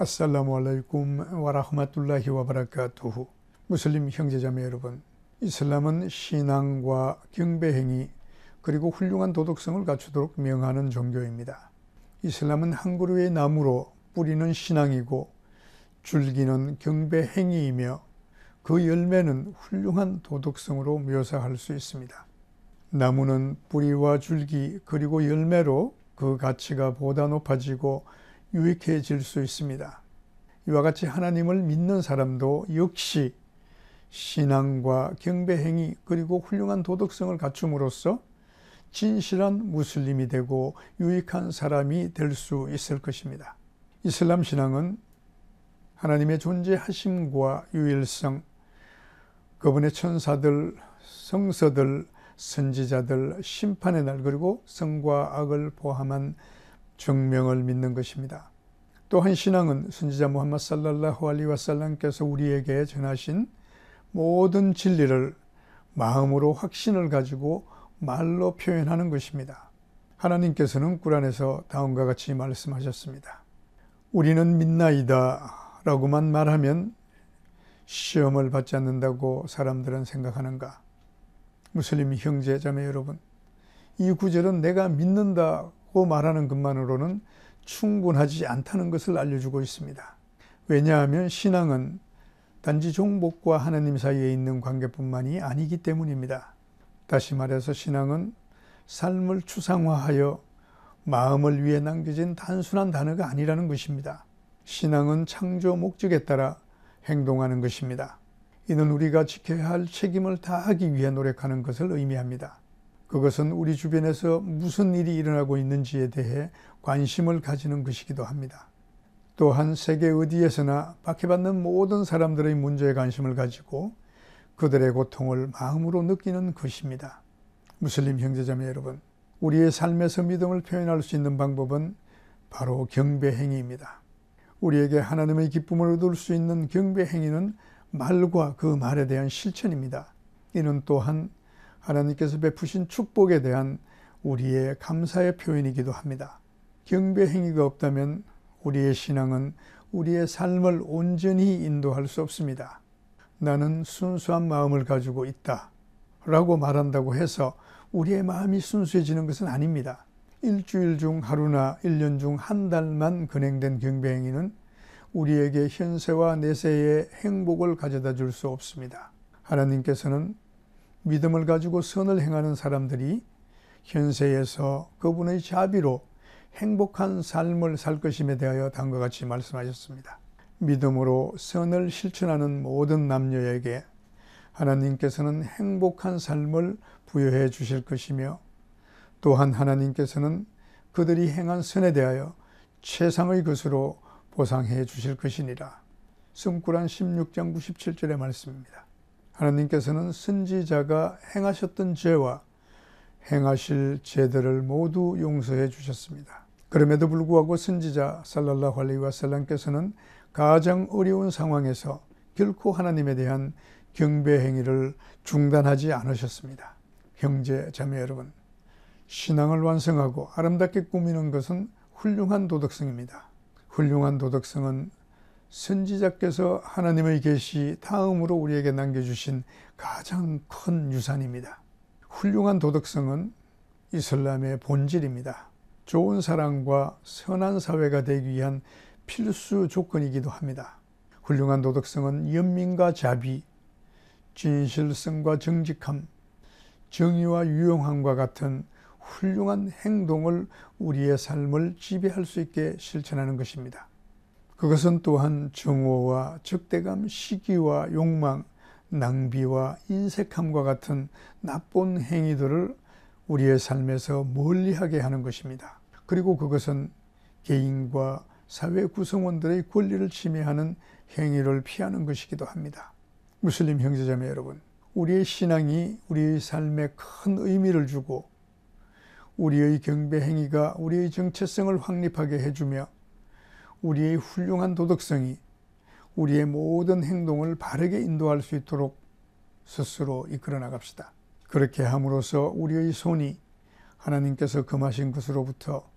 아살라무 알라이쿰 와라흐마툴라히 와바라카투후 무슬림 형제자매 여러분 이슬람은 신앙과 경배 행위 그리고 훌륭한 도덕성을 갖추도록 명하는 종교입니다. 이슬람은 한 그루의 나무로 뿌리는 신앙이고 줄기는 경배 행위이며 그 열매는 훌륭한 도덕성으로 묘사할 수 있습니다. 나무는 뿌리와 줄기 그리고 열매로 그 가치가 보다 높아지고 유익해질 수 있습니다. 이와 같이 하나님을 믿는 사람도 역시 신앙과 경배 행위 그리고 훌륭한 도덕성을 갖춤으로써 진실한 무슬림이 되고 유익한 사람이 될 수 있을 것입니다. 이슬람 신앙은 하나님의 존재하심과 유일성, 그분의 천사들, 성서들, 선지자들, 심판의 날 그리고 성과 악을 포함한 증명을 믿는 것입니다. 또한 신앙은 선지자 무함마 살랄라후 알리 와살람께서 우리에게 전하신 모든 진리를 마음으로 확신을 가지고 말로 표현하는 것입니다. 하나님께서는 꾸란에서 다음과 같이 말씀하셨습니다. 우리는 믿나이다 라고만 말하면 시험을 받지 않는다고 사람들은 생각하는가? 무슬림 형제 자매 여러분, 이 구절은 내가 믿는다 믿고 말하는 것만으로는 충분하지 않다는 것을 알려주고 있습니다. 왜냐하면 신앙은 단지 종복과 하나님 사이에 있는 관계뿐만이 아니기 때문입니다. 다시 말해서 신앙은 삶을 추상화하여 마음을 위해 남겨진 단순한 단어가 아니라는 것입니다. 신앙은 창조 목적에 따라 행동하는 것입니다. 이는 우리가 지켜야 할 책임을 다하기 위해 노력하는 것을 의미합니다. 그것은 우리 주변에서 무슨 일이 일어나고 있는지에 대해 관심을 가지는 것이기도 합니다. 또한 세계 어디에서나 박해받는 모든 사람들의 문제에 관심을 가지고 그들의 고통을 마음으로 느끼는 것입니다. 무슬림 형제자매 여러분, 우리의 삶에서 믿음을 표현할 수 있는 방법은 바로 경배 행위입니다. 우리에게 하나님의 기쁨을 얻을 수 있는 경배 행위는 말과 그 말에 대한 실천입니다. 이는 또한 하나님께서 베푸신 축복에 대한 우리의 감사의 표현이기도 합니다. 경배 행위가 없다면 우리의 신앙은 우리의 삶을 온전히 인도할 수 없습니다. 나는 순수한 마음을 가지고 있다. 라고 말한다고 해서 우리의 마음이 순수해지는 것은 아닙니다. 일주일 중 하루나 1년 중 한 달만 근행된 경배 행위는 우리에게 현세와 내세의 행복을 가져다 줄 수 없습니다. 하나님께서는 믿음을 가지고 선을 행하는 사람들이 현세에서 그분의 자비로 행복한 삶을 살 것임에 대하여 다음과 같이 말씀하셨습니다. 믿음으로 선을 실천하는 모든 남녀에게 하나님께서는 행복한 삶을 부여해 주실 것이며 또한 하나님께서는 그들이 행한 선에 대하여 최상의 것으로 보상해 주실 것이니라. 숨꾸란 16장 97절의 말씀입니다. 하나님께서는 선지자가 행하셨던 죄와 행하실 죄들을 모두 용서해 주셨습니다. 그럼에도 불구하고 선지자 살랄라리 와살람께서는 가장 어려운 상황에서 결코 하나님에 대한 경배 행위를 중단하지 않으셨습니다. 형제 자매 여러분, 신앙을 완성하고 아름답게 꾸미는 것은 훌륭한 도덕성입니다. 훌륭한 도덕성은 선지자께서 하나님의 계시 다음으로 우리에게 남겨주신 가장 큰 유산입니다. 훌륭한 도덕성은 이슬람의 본질입니다. 좋은 사랑과 선한 사회가 되기 위한 필수 조건이기도 합니다. 훌륭한 도덕성은 연민과 자비, 진실성과 정직함, 정의와 유용함과 같은 훌륭한 행동을 우리의 삶을 지배할 수 있게 실천하는 것입니다. 그것은 또한 증오와 적대감, 시기와 욕망, 낭비와 인색함과 같은 나쁜 행위들을 우리의 삶에서 멀리하게 하는 것입니다. 그리고 그것은 개인과 사회 구성원들의 권리를 침해하는 행위를 피하는 것이기도 합니다. 무슬림 형제자매 여러분, 우리의 신앙이 우리의 삶에 큰 의미를 주고 우리의 경배 행위가 우리의 정체성을 확립하게 해주며 우리의 훌륭한 도덕성이 우리의 모든 행동을 바르게 인도할 수 있도록 스스로 이끌어 나갑시다. 그렇게 함으로써 우리의 손이 하나님께서 금하신 것으로부터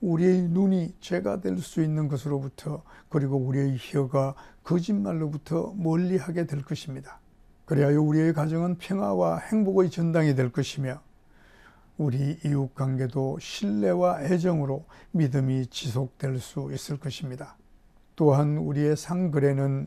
우리의 눈이 죄가 될 수 있는 것으로부터 그리고 우리의 혀가 거짓말로부터 멀리하게 될 것입니다. 그래야 우리의 가정은 평화와 행복의 전당이 될 것이며 우리 이웃 관계도 신뢰와 애정으로 믿음이 지속될 수 있을 것입니다. 또한 우리의 상거래는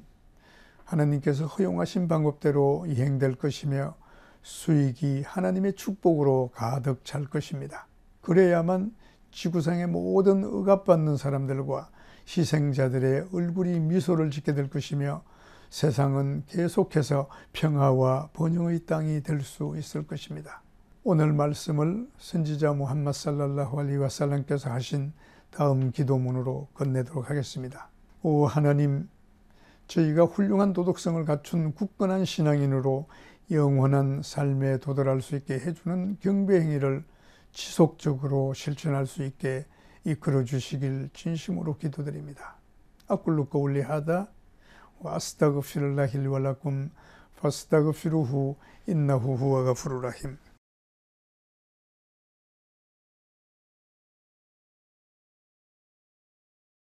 하나님께서 허용하신 방법대로 이행될 것이며 수익이 하나님의 축복으로 가득 찰 것입니다. 그래야만 지구상의 모든 억압받는 사람들과 희생자들의 얼굴이 미소를 짓게 될 것이며 세상은 계속해서 평화와 번영의 땅이 될 수 있을 것입니다. 오늘 말씀을 선지자 무함마드 살랄라 h 알리 와살람께서 하신 다음 기도문으로 건네도록 하겠습니다. 오 하나님, 저희가 훌륭한 도덕성을 갖춘 굳건한 신앙인으로 영원한 삶에 도달할 수 있게 해주는 경배 행위를 지속적으로 실천할 수 있게 이끌어 주시길 진심으로 기도드립니다. 아꿀루 거울리하다 와스타그피를라힐 왈라쿰 파스타그피루후 인나후 후와가 푸르라힘